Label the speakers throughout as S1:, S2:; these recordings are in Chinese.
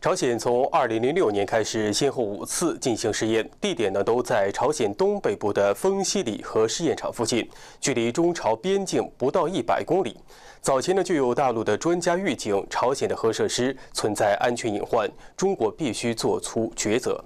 S1: 朝鲜从2006年开始，先后五次进行试验，地点呢都在朝鲜东北部的丰西里核试验场附近，距离中朝边境不到100公里。早前呢就有大陆的专家预警，朝鲜的核设施存在安全隐患，中国必须做出抉择。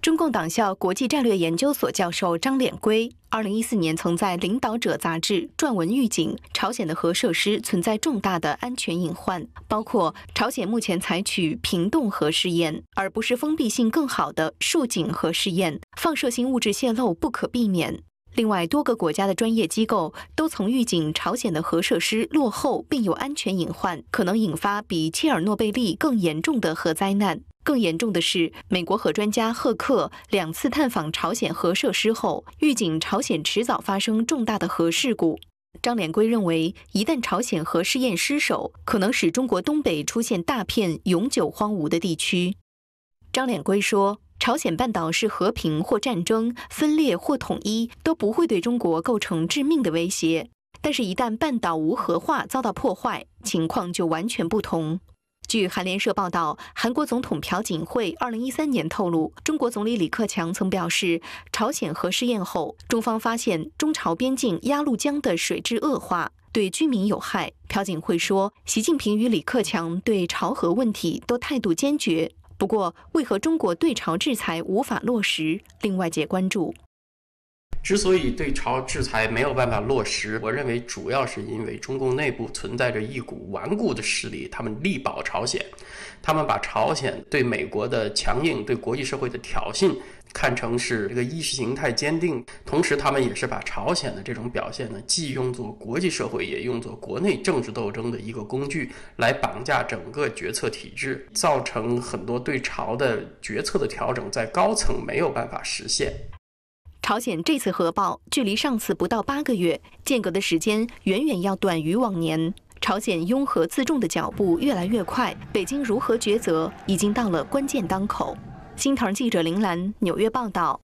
S2: 中共党校国际战略研究所教授张脸圭，二零一四年曾在《领导者》杂志撰文预警，朝鲜的核设施存在重大的安全隐患，包括朝鲜目前采取平洞核试验，而不是封闭性更好的竖井核试验，放射性物质泄漏不可避免。另外，多个国家的专业机构都曾预警朝鲜的核设施落后并有安全隐患，可能引发比切尔诺贝利更严重的核灾难。更严重的是，美国核专家赫克两次探访朝鲜核设施后，预警朝鲜迟早发生重大的核事故。张连圭认为，一旦朝鲜核试验失守，可能使中国东北出现大片永久荒芜的地区。张连圭说。朝鲜半岛是和平或战争、分裂或统一，都不会对中国构成致命的威胁。但是，一旦半岛无核化遭到破坏，情况就完全不同。据韩联社报道，韩国总统朴槿惠2013年透露，中国总理李克强曾表示，朝鲜核试验后，中方发现中朝边境鸭绿江的水质恶化，对居民有害。朴槿惠说，习近平与李克强对朝核问题都态度坚决。不过，为何中国对朝制裁无法落实，令外界关注？
S3: 之所以对朝制裁没有办法落实，我认为主要是因为中共内部存在着一股顽固的势力，他们力保朝鲜，他们把朝鲜对美国的强硬、对国际社会的挑衅。看成是这个意识形态坚定，同时他们也是把朝鲜的这种表现呢，既用作国际社会，也用作国内政治斗争的一个工具，来绑架整个决策体制，造成很多对朝的决策的调整在高层没有办法实现。
S2: 朝鲜这次核爆距离上次不到八个月，间隔的时间远远要短于往年，朝鲜拥核自重的脚步越来越快，北京如何抉择，已经到了关键当口。新唐记者林兰，纽约报道。